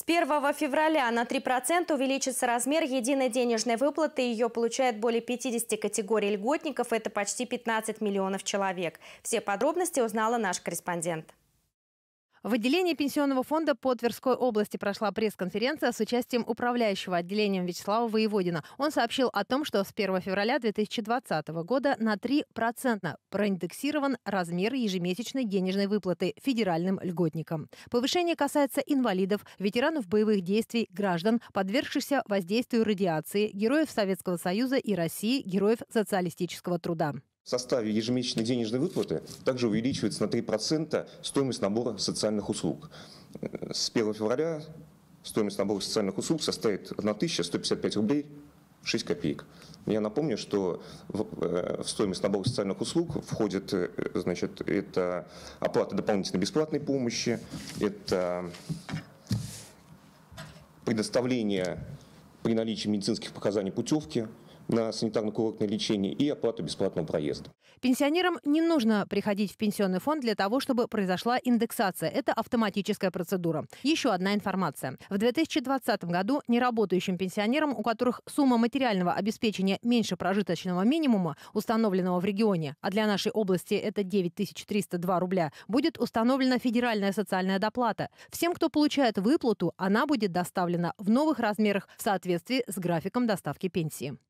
С 1 февраля на 3% увеличится размер единой денежной выплаты. Ее получает более 50 категорий льготников. Это почти 15 миллионов человек. Все подробности узнала наш корреспондент. В отделении Пенсионного фонда по Тверской области прошла пресс-конференция с участием управляющего отделением Вячеслава Воеводина. Он сообщил о том, что с 1 февраля 2020 года на 3% проиндексирован размер ежемесячной денежной выплаты федеральным льготникам. Повышение касается инвалидов, ветеранов боевых действий, граждан, подвергшихся воздействию радиации, героев Советского Союза и России, героев социалистического труда. В составе ежемесячной денежной выплаты также увеличивается на 3% стоимость набора социальных услуг. С 1 февраля стоимость набора социальных услуг составит 1155 рублей 6 копеек. Я напомню, что в, э, в стоимость набора социальных услуг входит э, значит, это оплата дополнительной бесплатной помощи, это предоставление при наличии медицинских показаний путевки, на санитарно-курортное лечение и оплату бесплатного проезда. Пенсионерам не нужно приходить в пенсионный фонд для того, чтобы произошла индексация. Это автоматическая процедура. Еще одна информация. В 2020 году неработающим пенсионерам, у которых сумма материального обеспечения меньше прожиточного минимума, установленного в регионе, а для нашей области это 9302 рубля, будет установлена федеральная социальная доплата. Всем, кто получает выплату, она будет доставлена в новых размерах в соответствии с графиком доставки пенсии.